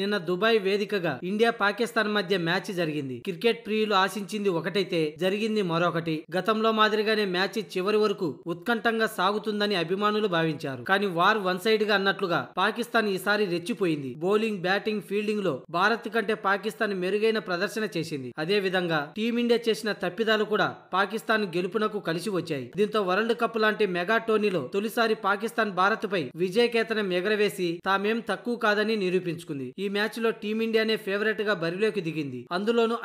నిన్న దుబాయ్ వేదికగా ఇండియా పాకిస్తాన్ మధ్య మ్యాచ్ జరిగింది క్రికెట్ ప్రియులు ఆశించింది ఒకటైతే జరిగింది మరొకటి గతంలో మాదిరిగానే మ్యాచ్ చివరి వరకు ఉత్కంఠంగా సాగుతుందని అభిమానులు భావించారు కానీ వార్ వన్ సైడ్ గా అన్నట్లుగా పాకిస్తాన్ ఈసారి రెచ్చిపోయింది బౌలింగ్ బ్యాటింగ్ ఫీల్డింగ్ లో భారత్ కంటే పాకిస్తాన్ మెరుగైన ప్రదర్శన చేసింది అదే విధంగా టీమిండియా చేసిన తప్పిదాలు కూడా పాకిస్తాన్ గెలుపునకు కలిసి వచ్చాయి దీంతో వరల్డ్ కప్ లాంటి మెగా టోర్నీలో తొలిసారి పాకిస్తాన్ భారత్ పై విజయకేతనం ఎగరవేసి తామేం తక్కువ కాదని నిరూపించుకుంది ఈ మ్యాచ్ లో టీమిండియానే గా బరిలోకి దిగింది అందులోనూ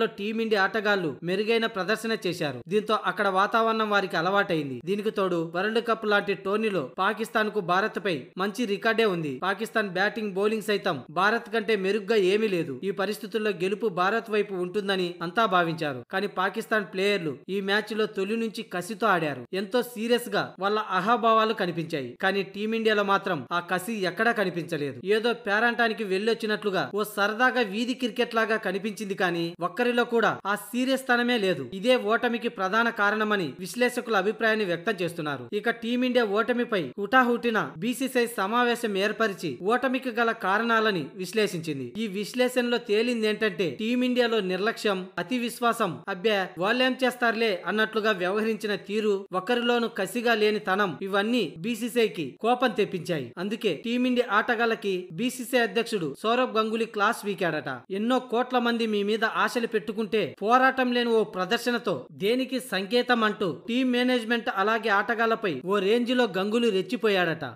లో టీమిండియా ఆటగాళ్లు మెరుగైన ప్రదర్శన చేశారు దీంతో అక్కడ వాతావరణం వారికి అలవాటైంది దీనికి తోడు వరల్డ్ కప్ లాంటి టోర్నీలో పాకిస్తాన్ కు భారత్ పై మంచి రికార్డే ఉంది పాకిస్తాన్ బ్యాటింగ్ బౌలింగ్ సైతం భారత్ కంటే మెరుగ్గా ఏమీ లేదు ఈ పరిస్థితుల్లో గెలుపు భారత్ వైపు ఉంటుందని అంతా భావించారు కానీ పాకిస్తాన్ ప్లేయర్లు ఈ మ్యాచ్ లో తొలి నుంచి కసితో ఆడారు ఎంతో సీరియస్ గా వాళ్ళ అహాభావాలు కనిపించాయి కానీ టీమిండియాలో మాత్రం ఆ కసి ఎక్కడా కనిపించలేదు ఏదో పేరాంటానికి వెళ్లి వెళ్ళొచ్చినట్లుగా ఓ సరదాగా వీధి క్రికెట్ లాగా కనిపించింది కానీ ఒక్కరిలో కూడా ఆ సీరియస్ తనమే లేదు ఇదే ఓటమికి ప్రధాన కారణమని విశ్లేషకుల అభిప్రాయాన్ని వ్యక్తం చేస్తున్నారు ఇక టీమిండియా ఓటమిపై హుటాహుటిన బీసీసీఐ సమావేశం ఏర్పరిచి ఓటమికి గల కారణాలని విశ్లేషించింది ఈ విశ్లేషణలో తేలింది ఏంటంటే టీమిండియాలో నిర్లక్ష్యం అతి విశ్వాసం అబ్బే వాళ్ళేం చేస్తారులే అన్నట్లుగా వ్యవహరించిన తీరు ఒక్కరిలోనూ కసిగా లేని తనం ఇవన్నీ బీసీసీఐకి కోపం తెప్పించాయి అందుకే టీమిండియా ఆటగాళ్ళకి బీసీసీఐ అధ్యక్షుడు సౌరవ్ గంగులీ క్లాస్ వీకాడట ఎన్నో కోట్ల మంది మీ మీద ఆశలు పెట్టుకుంటే పోరాటం లేని ఓ ప్రదర్శనతో దేనికి సంకేతం అంటూ టీం మేనేజ్మెంట్ అలాగే ఆటగాళ్లపై ఓ రేంజ్ లో గంగులు రెచ్చిపోయాడట